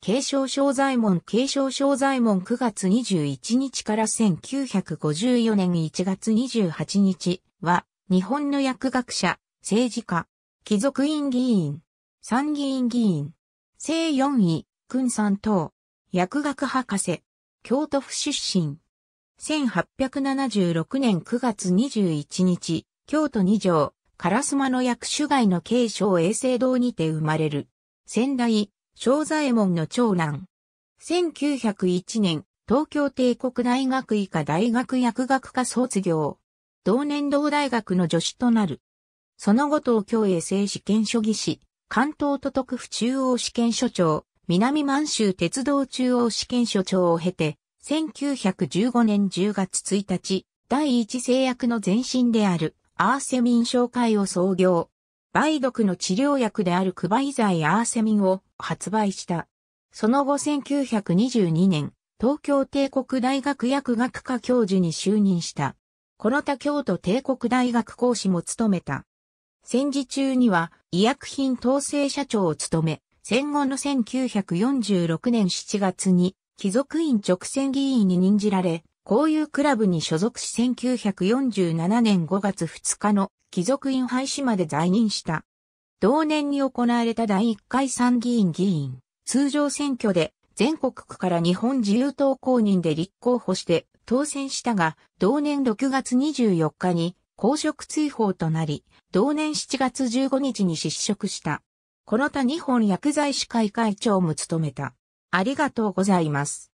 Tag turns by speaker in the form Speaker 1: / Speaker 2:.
Speaker 1: 継承小左衛門継承小左衛門9月21日から1954
Speaker 2: 年1月28日は、日本の薬学者、政治家、貴族院議員、参議院議員、正四位、君さん等、薬学博士、京都府出身。1876年9月21日、京都二条、烏丸の薬種外の継承衛生堂にて生まれる。仙台、正左衛門の長男。1901年、東京帝国大学医科大学薬学科卒業。同年同大学の助手となる。その後東京衛生試験所技師、関東都督府中央試験所長、南満州鉄道中央試験所長を経て、1915年10月1日、第一製薬の前身であるアーセミン商会を創業。梅毒の治療薬であるクバイザイアーセミンを発売した。その後1922年、東京帝国大学薬学科教授に就任した。この他京都帝国大学講師も務めた。戦時中には医薬品統制社長を務め、戦後の1946年7月に貴族院直選議員に任じられ、こういうクラブに所属し1947年5月2日の貴族院廃止まで在任した。同年に行われた第1回参議院議員、通常選挙で全国区から日本自由党公認で立候補して当選したが、同年6月24日に公職追放となり、同年7月15
Speaker 1: 日に失職した。この他日本薬剤師会会長も務めた。ありがとうございます。